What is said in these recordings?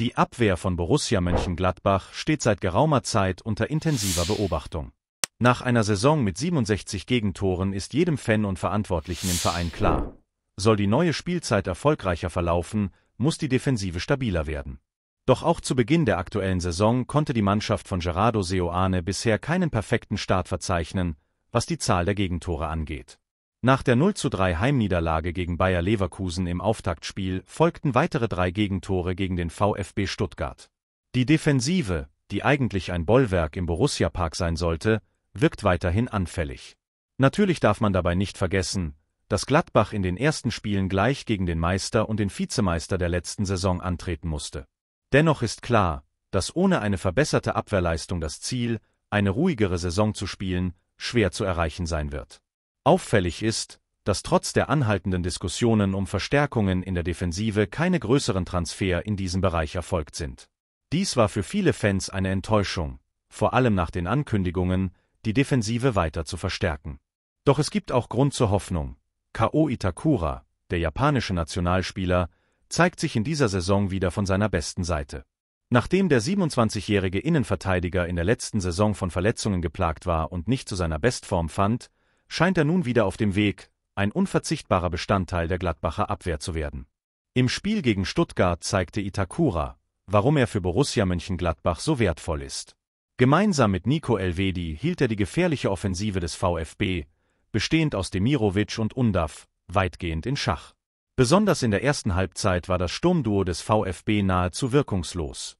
Die Abwehr von Borussia Mönchengladbach steht seit geraumer Zeit unter intensiver Beobachtung. Nach einer Saison mit 67 Gegentoren ist jedem Fan und Verantwortlichen im Verein klar. Soll die neue Spielzeit erfolgreicher verlaufen, muss die Defensive stabiler werden. Doch auch zu Beginn der aktuellen Saison konnte die Mannschaft von Gerardo Seoane bisher keinen perfekten Start verzeichnen, was die Zahl der Gegentore angeht. Nach der 0:3 Heimniederlage gegen Bayer Leverkusen im Auftaktspiel folgten weitere drei Gegentore gegen den VfB Stuttgart. Die Defensive, die eigentlich ein Bollwerk im Borussia-Park sein sollte, wirkt weiterhin anfällig. Natürlich darf man dabei nicht vergessen, dass Gladbach in den ersten Spielen gleich gegen den Meister und den Vizemeister der letzten Saison antreten musste. Dennoch ist klar, dass ohne eine verbesserte Abwehrleistung das Ziel, eine ruhigere Saison zu spielen, schwer zu erreichen sein wird. Auffällig ist, dass trotz der anhaltenden Diskussionen um Verstärkungen in der Defensive keine größeren Transfer in diesem Bereich erfolgt sind. Dies war für viele Fans eine Enttäuschung, vor allem nach den Ankündigungen, die Defensive weiter zu verstärken. Doch es gibt auch Grund zur Hoffnung. K.O. Itakura, der japanische Nationalspieler, zeigt sich in dieser Saison wieder von seiner besten Seite. Nachdem der 27-jährige Innenverteidiger in der letzten Saison von Verletzungen geplagt war und nicht zu seiner Bestform fand, scheint er nun wieder auf dem Weg, ein unverzichtbarer Bestandteil der Gladbacher Abwehr zu werden. Im Spiel gegen Stuttgart zeigte Itakura, warum er für Borussia Mönchengladbach so wertvoll ist. Gemeinsam mit Nico Elvedi hielt er die gefährliche Offensive des VfB, bestehend aus Demirovic und Undav, weitgehend in Schach. Besonders in der ersten Halbzeit war das Sturmduo des VfB nahezu wirkungslos.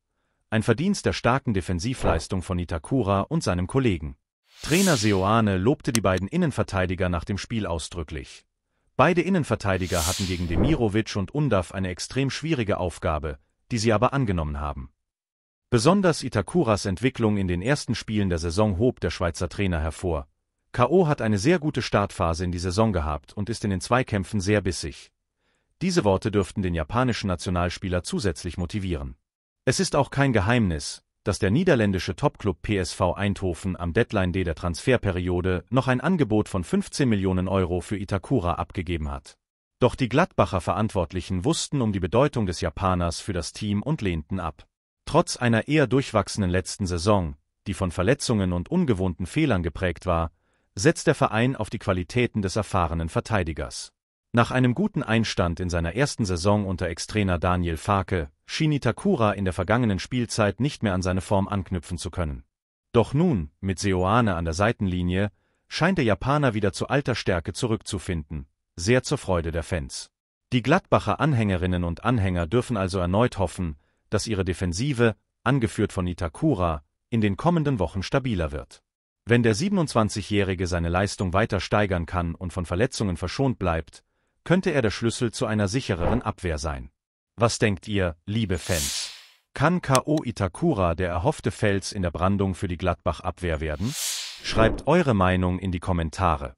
Ein Verdienst der starken Defensivleistung von Itakura und seinem Kollegen. Trainer Seoane lobte die beiden Innenverteidiger nach dem Spiel ausdrücklich. Beide Innenverteidiger hatten gegen Demirovic und Undav eine extrem schwierige Aufgabe, die sie aber angenommen haben. Besonders Itakuras Entwicklung in den ersten Spielen der Saison hob der Schweizer Trainer hervor. K.O. hat eine sehr gute Startphase in die Saison gehabt und ist in den Zweikämpfen sehr bissig. Diese Worte dürften den japanischen Nationalspieler zusätzlich motivieren. Es ist auch kein Geheimnis, dass der niederländische Topclub PSV Eindhoven am Deadline D der Transferperiode noch ein Angebot von 15 Millionen Euro für Itakura abgegeben hat. Doch die Gladbacher Verantwortlichen wussten um die Bedeutung des Japaners für das Team und lehnten ab. Trotz einer eher durchwachsenen letzten Saison, die von Verletzungen und ungewohnten Fehlern geprägt war, setzt der Verein auf die Qualitäten des erfahrenen Verteidigers. Nach einem guten Einstand in seiner ersten Saison unter Ex-Trainer Daniel Farke schien Itakura in der vergangenen Spielzeit nicht mehr an seine Form anknüpfen zu können. Doch nun, mit Seoane an der Seitenlinie, scheint der Japaner wieder zu alter Stärke zurückzufinden, sehr zur Freude der Fans. Die Gladbacher Anhängerinnen und Anhänger dürfen also erneut hoffen, dass ihre Defensive, angeführt von Itakura, in den kommenden Wochen stabiler wird. Wenn der 27-Jährige seine Leistung weiter steigern kann und von Verletzungen verschont bleibt, könnte er der Schlüssel zu einer sichereren Abwehr sein. Was denkt ihr, liebe Fans? Kann K.O. Itakura der erhoffte Fels in der Brandung für die Gladbach-Abwehr werden? Schreibt eure Meinung in die Kommentare.